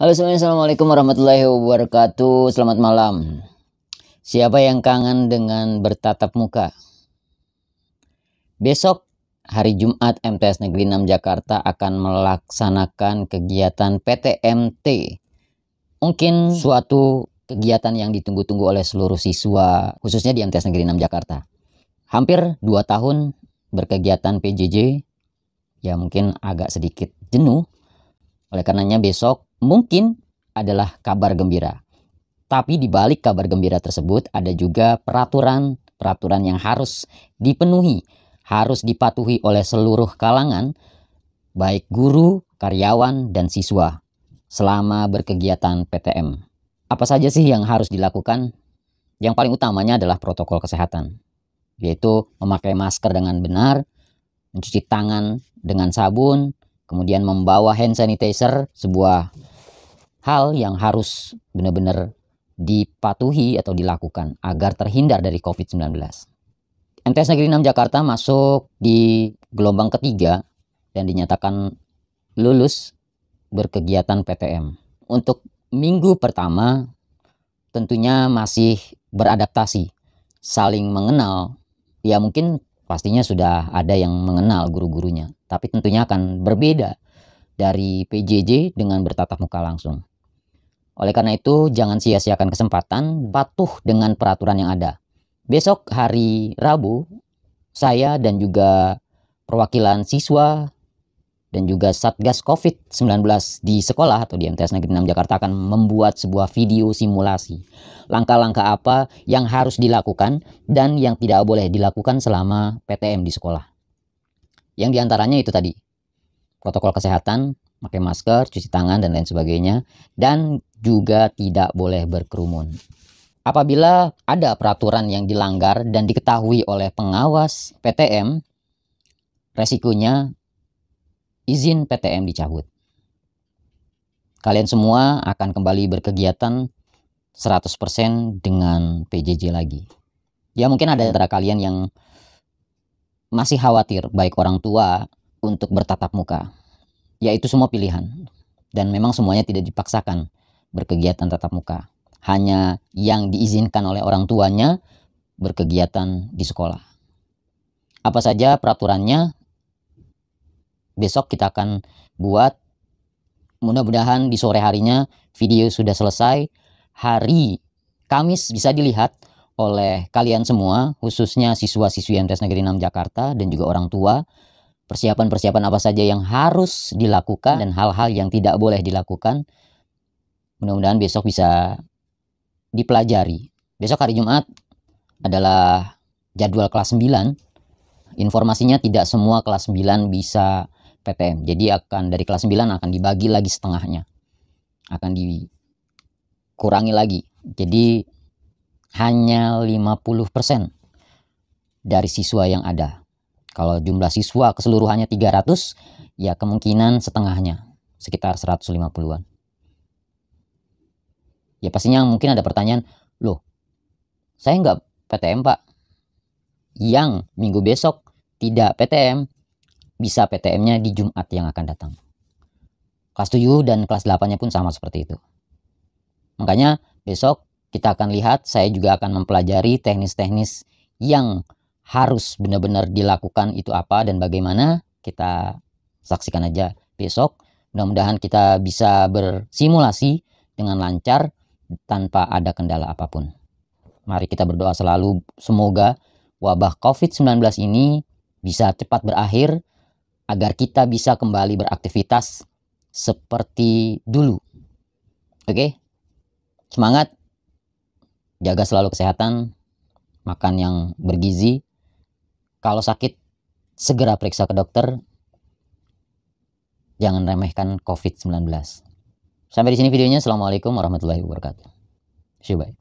Halo semuanya, Assalamualaikum warahmatullahi wabarakatuh. Selamat malam. Siapa yang kangen dengan bertatap muka? Besok hari Jumat MTS Negeri 6 Jakarta akan melaksanakan kegiatan PTMT. Mungkin suatu kegiatan yang ditunggu-tunggu oleh seluruh siswa, khususnya di MTS Negeri 6 Jakarta. Hampir 2 tahun berkegiatan PJJ, ya mungkin agak sedikit jenuh. Oleh karenanya besok mungkin adalah kabar gembira. Tapi di balik kabar gembira tersebut ada juga peraturan-peraturan yang harus dipenuhi, harus dipatuhi oleh seluruh kalangan, baik guru, karyawan, dan siswa selama berkegiatan PTM. Apa saja sih yang harus dilakukan? Yang paling utamanya adalah protokol kesehatan, yaitu memakai masker dengan benar, mencuci tangan dengan sabun, kemudian membawa hand sanitizer, sebuah hal yang harus benar-benar dipatuhi atau dilakukan agar terhindar dari COVID-19. MTs Negeri 6 Jakarta masuk di gelombang ketiga dan dinyatakan lulus berkegiatan PTM. Untuk minggu pertama tentunya masih beradaptasi, saling mengenal. Ya mungkin pastinya sudah ada yang mengenal guru-gurunya, tapi tentunya akan berbeda dari PJJ dengan bertatap muka langsung. Oleh karena itu, jangan sia-siakan kesempatan, patuh dengan peraturan yang ada. Besok hari Rabu, saya dan juga perwakilan siswa dan juga Satgas COVID-19 di sekolah atau di MTS Negeri 6 Jakarta akan membuat sebuah video simulasi. Langkah-langkah apa yang harus dilakukan dan yang tidak boleh dilakukan selama PTM di sekolah. Yang diantaranya itu tadi, protokol kesehatan, pakai masker, cuci tangan, dan lain sebagainya. Dan juga tidak boleh berkerumun. Apabila ada peraturan yang dilanggar dan diketahui oleh pengawas PTM, resikonya izin PTM dicabut. Kalian semua akan kembali berkegiatan 100% dengan PJJ lagi. Ya mungkin ada antara kalian yang masih khawatir baik orang tua untuk bertatap muka. Ya itu semua pilihan. Dan memang semuanya tidak dipaksakan berkegiatan tatap muka. Hanya yang diizinkan oleh orang tuanya berkegiatan di sekolah. Apa saja peraturannya? Besok kita akan buat. Mudah-mudahan di sore harinya video sudah selesai. Hari Kamis bisa dilihat oleh kalian semua, khususnya siswa-siswi MTs Negeri 6 Jakarta dan juga orang tua. Persiapan-persiapan apa saja yang harus dilakukan dan hal-hal yang tidak boleh dilakukan mudah-mudahan besok bisa dipelajari. Besok hari Jumat adalah jadwal kelas 9. Informasinya tidak semua kelas 9 bisa PPM. Jadi akan dari kelas 9 akan dibagi lagi setengahnya. Akan dikurangi lagi. Jadi hanya 50% dari siswa yang ada. Kalau jumlah siswa keseluruhannya 300, ya kemungkinan setengahnya, sekitar 150-an. Ya pastinya mungkin ada pertanyaan, loh saya nggak PTM pak. Yang minggu besok tidak PTM, bisa PTM-nya di Jumat yang akan datang. Kelas 7 dan kelas 8-nya pun sama seperti itu. Makanya besok kita akan lihat, saya juga akan mempelajari teknis-teknis yang harus benar-benar dilakukan itu apa dan bagaimana. Kita saksikan aja besok. Mudah-mudahan kita bisa bersimulasi dengan lancar tanpa ada kendala apapun. Mari kita berdoa selalu semoga wabah COVID-19 ini bisa cepat berakhir agar kita bisa kembali beraktivitas seperti dulu. Oke. Semangat. Jaga selalu kesehatan, makan yang bergizi. Kalau sakit segera periksa ke dokter. Jangan remehkan COVID-19. Sampai di sini videonya. Assalamualaikum warahmatullahi wabarakatuh. See you, bye.